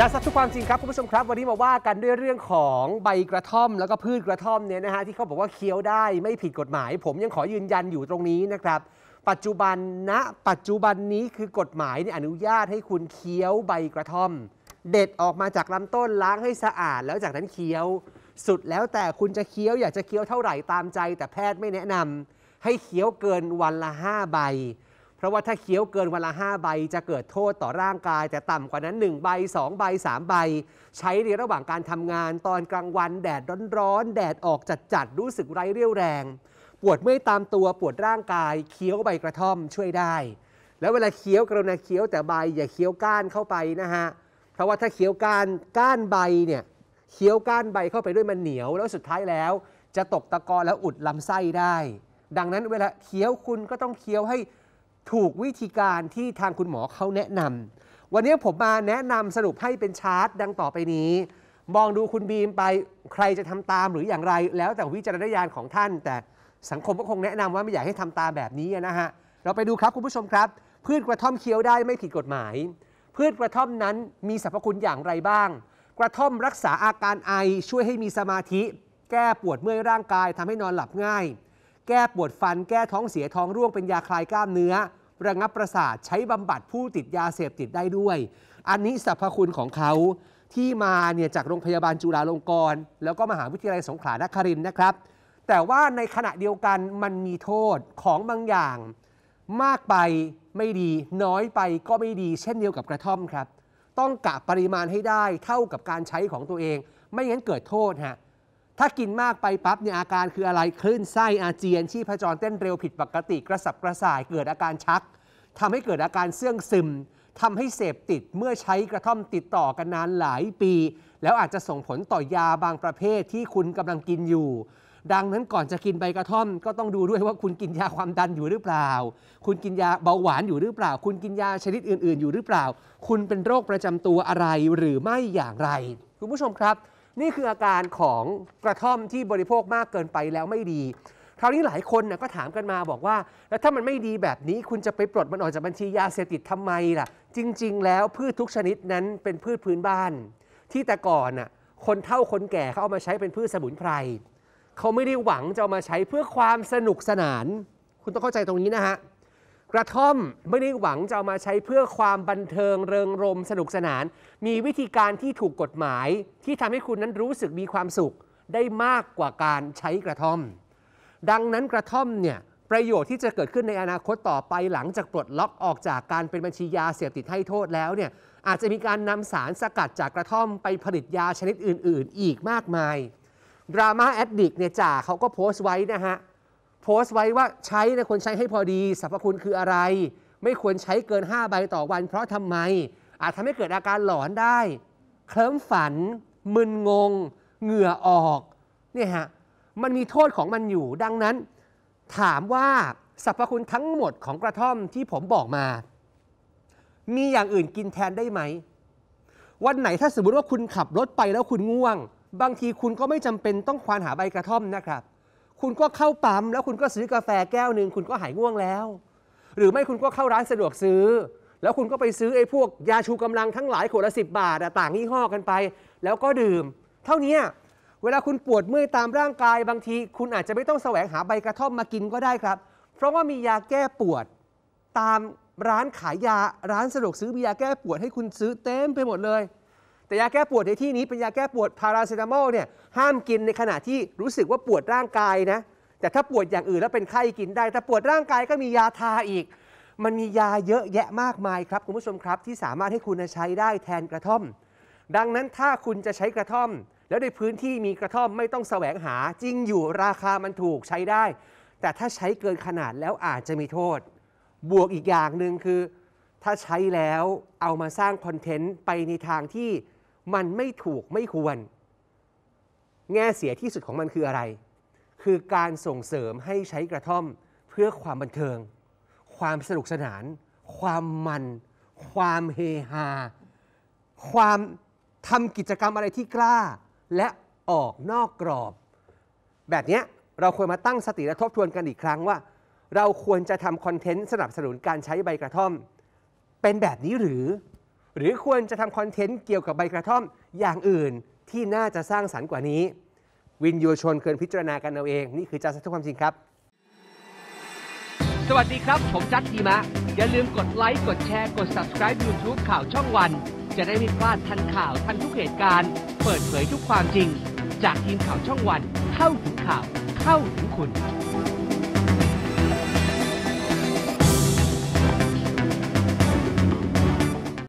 ดาสับทุกความจริงครับ คุณผู้ชมครับ วันนี้มาว่ากันด้วยเรื่องของใบกระท่อมแล้วก็พืชกระท่อมเนี่ยนะฮะที่เขาบอกว่าเคี้ยวได้ไม่ผิดกฎหมาย ผมยังขอยืนยันอยู่ตรงนี้นะครับ ปัจจุบันณนะปัจจุบันนี้คือกฎหมายเนี่ยอนุญาตให้คุณเคี้ยวใบกระท่อม เด็ดออกมาจากลำต้นล้างให้สะอาดแล้วจากนั้นเคี้ยวสุดแล้วแต่คุณจะเคี้ยวอยากจะเคี้ยวเท่าไหร่ตามใจแต่แพทย์ไม่แนะนำให้เคี้ยวเกินวันละ5ใบเพราะว่าถ้าเคี้ยวเกินวันละ5ใบ จะเกิดโทษต่อร่างกาย แต่ต่ำกว่านั้น 1 ใบ2ใบ3 ใบ ใช้ในระหว่างการทำงานตอนกลางวันแดดร้อนๆแดดออกจัดๆรู้สึกไร้เรี่ยวแรง ปวดเมื่อยตามตัวปวดร่างกายเคี้ยวใบกระท่อมช่วยได้ แล้วเวลาเคี้ยวกรณาเคี้ยวแต่ใบ อย่าเคี้ยวก้านเข้าไปนะฮะเพราะว่าถ้าเคี้ยวก้านก้านใบเนี่ยเคี้ยวก้านใบเข้าไปด้วยมันเหนียว แล้วสุดท้ายแล้วจะตกตะกอนแล้วอุดลำไส้ได้ ดังนั้นเวลาเคี้ยวคุณก็ต้องเคี้ยวให้ถูกวิธีการที่ทางคุณหมอเขาแนะนำวันนี้ผมมาแนะนำสรุปให้เป็นชาร์ตดังต่อไปนี้มองดูคุณบีมไป ใครจะทำตามหรืออย่างไร แล้วแต่วิจารณญาณของท่าน แต่สังคมก็คงแนะนำว่าไม่อยากให้ทำตามแบบนี้นะฮะเราไปดูครับคุณผู้ชมครับพืชกระท่อมเคี้ยวได้ไม่ผิดกฎหมายพืชกระท่อมนั้นมีสรรพคุณอย่างไรบ้าง กระท่อมรักษาอาการไอช่วยให้มีสมาธิ แก้ปวดเมื่อยร่างกายทำให้นอนหลับง่ายแก้ปวดฟันแก้ท้องเสียท้องร่วงเป็นยาคลายกล้ามเนื้อ ระงับประสาทใช้บำบัดผู้ติดยาเสพติดได้ด้วย อันนี้สรรพคุณของเขาที่มาเนี่ยจากโรงพยาบาลจุฬาลงกรณ์แล้วก็มหาวิทยาลัยสงขลานครินนะครับ แต่ว่าในขณะเดียวกันมันมีโทษของบางอย่าง มากไปไม่ดีน้อยไปก็ไม่ดี เช่นเดียวกับกระท่อมครับ ต้องกะปริมาณให้ได้เท่ากับการใช้ของตัวเองไม่งั้นเกิดโทษฮะถ้ากินมากไปปั๊บเนี่ยอาการคืออะไรคลื่นไส้อาเจียน ชีพจรเต้นเร็วผิดปกติกระสับกระส่ายเกิดอาการชัก ทำให้เกิดอาการเสื่องซึม ทำให้เสพติดเมื่อใช้กระท่อมติดต่อกันนานหลายปี แล้วอาจจะส่งผลต่อยาบางประเภทที่คุณกำลังกินอยู่ ดังนั้นก่อนจะกินใบกระท่อม ก็ต้องดูด้วยว่าคุณกินยาความดันอยู่หรือเปล่า คุณกินยาเบาหวานอยู่หรือเปล่า คุณกินยาชนิดอื่นๆอยู่หรือเปล่า คุณเป็นโรคประจำตัวอะไรหรือไม่อย่างไร คุณผู้ชมครับนี่คืออาการของกระท่อมที่บริโภคมากเกินไปแล้วไม่ดี คราวนี้หลายคนนะก็ถามกันมาบอกว่าแล้วถ้ามันไม่ดีแบบนี้คุณจะไปปลดมันออกจากบัญชียาเสพติดทำไมล่ะ จริงๆแล้วพืชทุกชนิดนั้นเป็นพืชพื้นบ้าน ที่แต่ก่อนน่ะคนเฒ่าคนแก่เขาเอามาใช้เป็นพืชสมุนไพร เขาไม่ได้หวังจะเอามาใช้เพื่อความสนุกสนาน คุณต้องเข้าใจตรงนี้นะฮะกระท่อมไม่ได้หวังจะเอามาใช้เพื่อความบันเทิงเริงรมสนุกสนาน มีวิธีการที่ถูกกฎหมายที่ทำให้คุณนั้นรู้สึกมีความสุขได้มากกว่าการใช้กระท่อม ดังนั้นกระท่อมเนี่ยประโยชน์ที่จะเกิดขึ้นในอนาคตต่อไปหลังจากปลดล็อกออกจากการเป็นบัญชียาเสพติดให้โทษแล้วเนี่ยอาจจะมีการนำสารสกัดจากกระท่อมไปผลิตยาชนิดอื่น ๆ อีกมากมายดราม่าแอดดิกเนี่ยจ่าเขาก็โพสต์ไว้นะฮะโพสต์ไว้ว่าใช้นะควรใช้ให้พอดี สรรพคุณคืออะไร ไม่ควรใช้เกิน 5 ใบต่อวัน เพราะทำไมอาจทำให้เกิดอาการหลอนได้ เคลิ้มฝัน มึนงงเหงื่อออกเนี่ยฮะ มันมีโทษของมันอยู่ดังนั้น ถามว่า สรรพคุณทั้งหมดของกระท่อมที่ผมบอกมา มีอย่างอื่นกินแทนได้ไหม วันไหนถ้าสมมติว่าคุณขับรถไปแล้วคุณง่วง บางทีคุณก็ไม่จำเป็นต้องควานหาใบกระท่อมนะครับคุณก็เข้าปั๊มแล้วคุณก็ซื้อกาแฟแก้วหนึ่งคุณก็หายง่วงแล้ว หรือไม่คุณก็เข้าร้านสะดวกซื้อ แล้วคุณก็ไปซื้อไอ้พวกยาชูกำลังทั้งหลายขวดละสิบาท ต่างยี่ห้อกันไป แล้วก็ดื่มเท่านี้ เวลาคุณปวดเมื่อยตามร่างกายบางที คุณอาจจะไม่ต้องแสวงหาใบกระท่อมมากินก็ได้ครับ เพราะว่ามียาแก้ปวดตามร้านขายยาร้านสะดวกซื้อมียาแก้ปวดให้คุณซื้อเต็มไปหมดเลยแต่ยาแก้ปวดในที่นี้ เป็นยาแก้ปวดพาราเซตามอลเนี่ยห้ามกินในขณะที่รู้สึกว่าปวดร่างกายนะ แต่ถ้าปวดอย่างอื่นแล้วเป็นไข้กินได้ถ้าปวดร่างกายก็มียาทาอีก มันมียาเยอะแยะมากมายครับคุณผู้ชมครับ ที่สามารถให้คุณใช้ได้แทนกระท่อม ดังนั้นถ้าคุณจะใช้กระท่อม แล้วในพื้นที่มีกระท่อมไม่ต้องแสวงหา จริงอยู่ราคามันถูกใช้ได้ แต่ถ้าใช้เกินขนาดแล้วอาจจะมีโทษ บวกอีกอย่างหนึ่งคือ ถ้าใช้แล้วเอามาสร้างคอนเทนต์ไปในทางที่มันไม่ถูกไม่ควร แง่เสียที่สุดของมันคืออะไร คือการส่งเสริมให้ใช้กระท่อม เพื่อความบันเทิง ความสนุกสนาน ความมัน ความเฮฮา ความทำกิจกรรมอะไรที่กล้า และออกนอกกรอบ แบบนี้เราควรมาตั้งสติและทบทวนกันอีกครั้งว่าเราควรจะทำคอนเทนต์สนับสนุนการใช้ใบกระท่อม เป็นแบบนี้หรือหรือควรจะทำคอนเทนต์เกี่ยวกับใบกระท่อมอย่างอื่นที่น่าจะสร้างสรรค์กว่านี้วินยูชนเคินพิจารณากันเอาเองนี่คือจัดทุกความจริงครับ สวัสดีครับ ผมจัดทีมะอย่าลืมกดไลค์กดแชร์กด subscribe YouTube ข่าวช่องวัน จะได้ไม่พลาดทันข่าวทันทุกเหตุการณ์ เปิดเผยทุกความจริง จากทีมข่าวช่องวัน เข้าถึงข่าว เข้าถึงคุณ